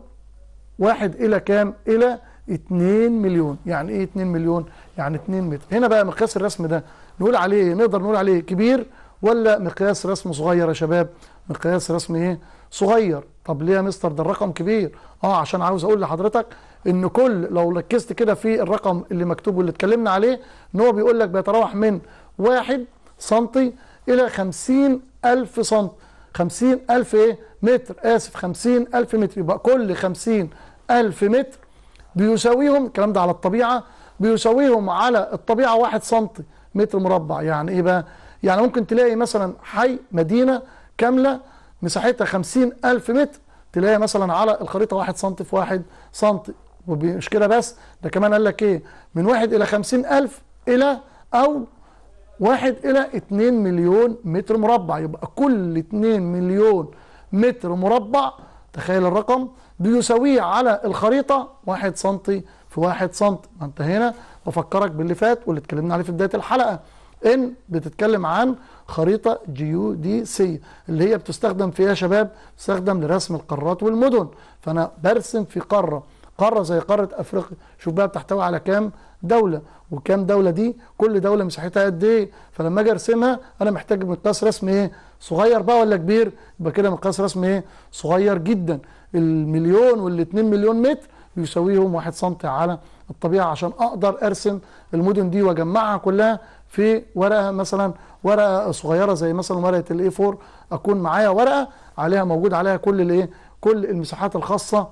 واحد إلى كام إلى 2 مليون يعني إيه 2 مليون يعني 2 متر هنا بقى مقياس الرسم ده نقول عليه إيه؟ نقدر نقول عليه إيه؟ كبير ولا مقياس رسم صغير يا شباب مقياس رسم إيه صغير طب ليه يا مستر ده الرقم كبير اه عشان عاوز اقول لحضرتك ان كل لو ركزت كده في الرقم اللي مكتوب واللي اتكلمنا عليه ان هو بيقول لك بيتراوح من واحد سنتي الى خمسين الف سنتي خمسين الف ايه متر اسف خمسين الف متر يبقى كل خمسين الف متر بيساويهم الكلام ده على الطبيعة بيساويهم على الطبيعة واحد سنتي متر مربع يعني ايه بقى يعني ممكن تلاقي مثلا حي مدينة كاملة مساحتها 50000 متر تلاقيها مثلا على الخريطه 1 سم في 1 سم ومش كده بس ده كمان قال لك ايه من 1 الى 50000 الى او 1 الى 2 مليون متر مربع يبقى كل 2 مليون متر مربع تخيل الرقم بيساويه على الخريطه 1 سم في 1 سم ما انت هنا بفكرك باللي فات واللي اتكلمنا عليه في بدايه الحلقه ان بتتكلم عن خريطة جيوديسية اللي هي بتستخدم فيها شباب بتستخدم لرسم القارات والمدن فأنا برسم في قارة قارة زي قارة أفريقيا شوف بقى بتحتوي على كام دولة وكام دولة دي كل دولة مساحتها قد إيه فلما أجي أرسمها أنا محتاج مقياس رسم إيه صغير بقى ولا كبير يبقى كده مقياس رسم إيه صغير جدا المليون وال2 مليون متر يساويهم واحد سنتي على الطبيعة عشان أقدر أرسم المدن دي وأجمعها كلها في ورقه مثلا ورقه صغيره زي مثلا ورقه الاي 4 اكون معايا ورقه عليها موجود عليها كل الايه كل المساحات الخاصه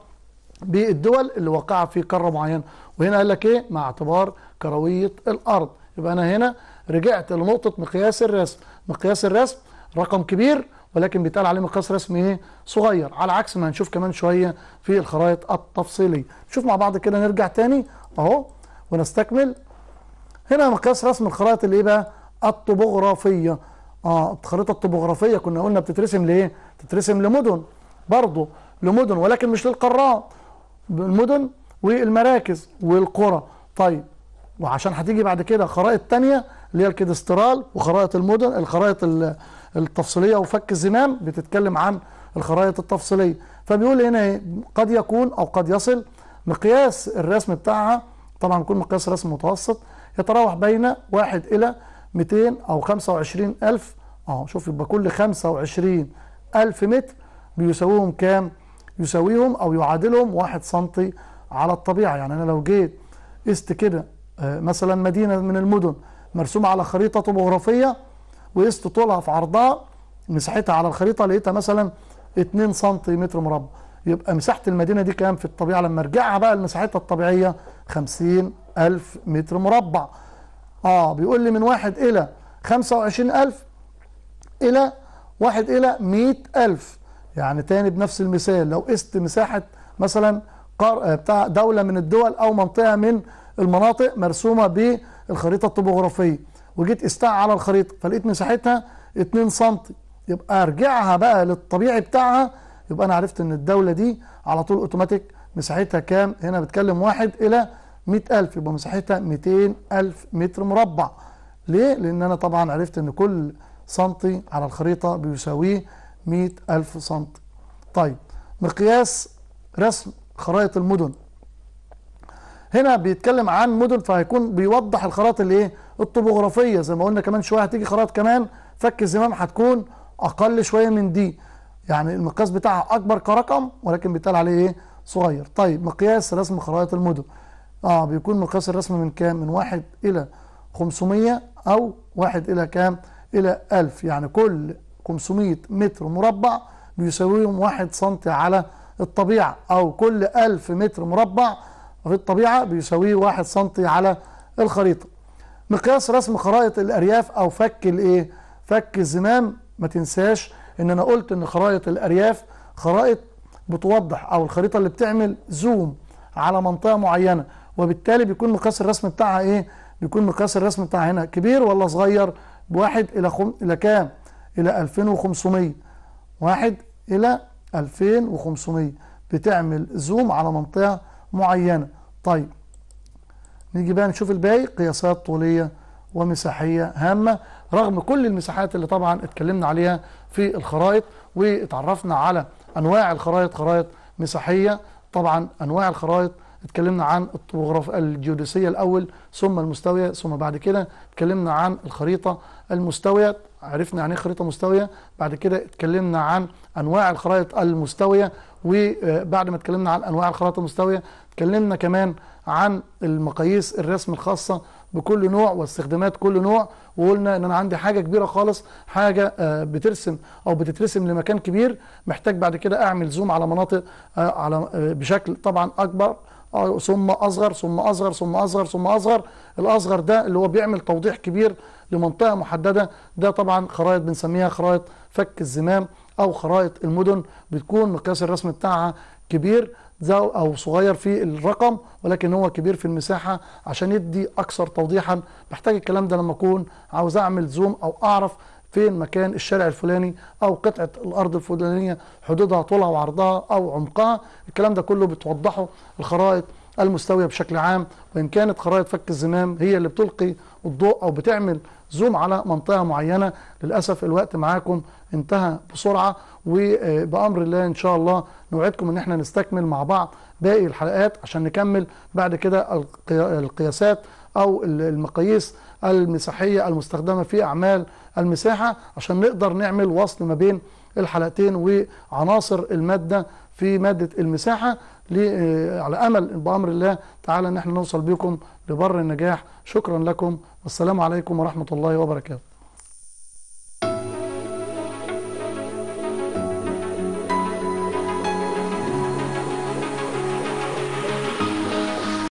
بالدول اللي واقعه في قاره معينه وهنا قال لك ايه مع اعتبار كرويه الارض يبقى انا هنا رجعت لنقطه مقياس الرسم مقياس الرسم رقم كبير ولكن بيتقال عليه مقياس رسمي ايه صغير على عكس ما هنشوف كمان شويه في الخرائط التفصيليه نشوف مع بعض كده نرجع تاني اهو ونستكمل هنا مقياس رسم الخرائط اللي بقى الطبوغرافية اه الخريطة الطبوغرافية كنا قلنا بتترسم لإيه بتترسم لمدن برضه لمدن ولكن مش للقارات المدن والمراكز والقرى طيب وعشان هتيجي بعد كده خرائط تانية اللي هي الكدسترال وخرائط المدن الخرائط التفصيلية وفك الزمام بتتكلم عن الخرائط التفصيلية فبيقول هنا ايه قد يكون أو قد يصل مقياس الرسم بتاعها طبعا يكون مقياس رسم متوسط يتراوح بين واحد إلى 200 أو 25 ألف أهو شوف يبقى كل 25 ألف متر بيساويهم كام؟ يساويهم أو يعادلهم 1 سنتي على الطبيعة يعني أنا لو جيت قست كده آه، مثلا مدينة من المدن مرسومة على خريطة طبوغرافية وقست طولها في عرضها مساحتها على الخريطة لقيتها مثلا 2 سنتي متر مربع يبقى مساحة المدينة دي كام في الطبيعة لما ارجعها بقى لمساحتها الطبيعية 50 ألف متر مربع آه بيقول لي من واحد إلى خمسة وعشرين ألف إلى واحد إلى مئة ألف يعني تاني بنفس المثال لو قست مساحة مثلا بتاع دولة من الدول أو منطقة من المناطق مرسومة بالخريطة الطبوغرافية وجيت استع على الخريطة فلقيت مساحتها 2 سنتي يبقى ارجعها بقى للطبيعي بتاعها يبقى أنا عرفت إن الدولة دي على طول أوتوماتيك مساحتها كام هنا بتكلم واحد إلى 100000 يبقى مساحتها 200000 متر مربع ليه؟ لأن أنا طبعا عرفت أن كل سنتي على الخريطة بيساويه 100000 سنتي طيب مقياس رسم خرائط المدن هنا بيتكلم عن مدن فهيكون بيوضح الخرائط اللي ايه الطبوغرافيه زي ما قلنا كمان شويه هتيجي خرائط كمان فك الزمام هتكون اقل شويه من دي يعني المقياس بتاعها اكبر كرقم ولكن بيتقال عليه ايه صغير طيب مقياس رسم خرائط المدن اه بيكون مقياس الرسم من كام من واحد الى 500 او واحد الى كام الى 1000 يعني كل 500 متر مربع بيساويهم واحد سنتي على الطبيعة او كل 1000 متر مربع في الطبيعة بيساويه واحد سنتي على الخريطة مقياس رسم خرائط الارياف او فك الايه فك الزمام ما تنساش ان انا قلت ان خرائط الارياف خرائط بتوضح او الخريطة اللي بتعمل زوم على منطقة معينة وبالتالي بيكون مقياس الرسم بتاعها ايه بيكون مقياس الرسم بتاعها هنا كبير ولا صغير بواحد الى خم... الى كام الى 2500 واحد الى 2500 بتعمل زوم على منطقه معينه طيب نيجي بقى نشوف الباقي قياسات طوليه ومساحيه هامه رغم كل المساحات اللي طبعا اتكلمنا عليها في الخرائط واتعرفنا على انواع الخرائط خرائط مساحيه طبعا انواع الخرائط اتكلمنا عن الطبوغراف الجيوديسية الأول ثم المستوية ثم بعد كده اتكلمنا عن الخريطة المستوية عرفنا يعني ايه خريطة مستوية بعد كده اتكلمنا عن أنواع الخرائط المستوية وبعد ما اتكلمنا عن أنواع الخرائط المستوية اتكلمنا كمان عن المقاييس الرسم الخاصة بكل نوع واستخدامات كل نوع وقلنا ان انا عندي حاجه كبيره خالص حاجه آه، بترسم او بتترسم لمكان كبير محتاج بعد كده اعمل زوم على مناطق آه، على آه، بشكل طبعا اكبر آه، ثم أصغر ثم أصغر ثم أصغر ثم أصغر الأصغر ده اللي هو بيعمل توضيح كبير لمنطقة محددة ده طبعا خرائط بنسميها خرائط فك الزمام أو خرائط المدن بتكون مقياس الرسم بتاعها كبير او صغير في الرقم ولكن هو كبير في المساحه عشان يدي اكثر توضيحا بحتاج الكلام ده لما اكون عاوز اعمل زوم او اعرف فين مكان الشارع الفلاني او قطعه الارض الفلانيه حدودها طولها وعرضها او عمقها الكلام ده كله بتوضحه الخرائط المستويه بشكل عام وان كانت خرائط فك الزمام هي اللي بتلقي الضوء او بتعمل زوم على منطقه معينه للاسف الوقت معاكم انتهى بسرعه وبامر الله ان شاء الله نوعدكم ان احنا نستكمل مع بعض باقي الحلقات عشان نكمل بعد كده القياسات او المقاييس المساحيه المستخدمه في اعمال المساحة عشان نقدر نعمل وصل ما بين الحلقتين وعناصر المادة في مادة المساحة آه، على أمل بأمر الله تعالى أن احنا نوصل بكم لبر النجاح شكرا لكم والسلام عليكم ورحمة الله وبركاته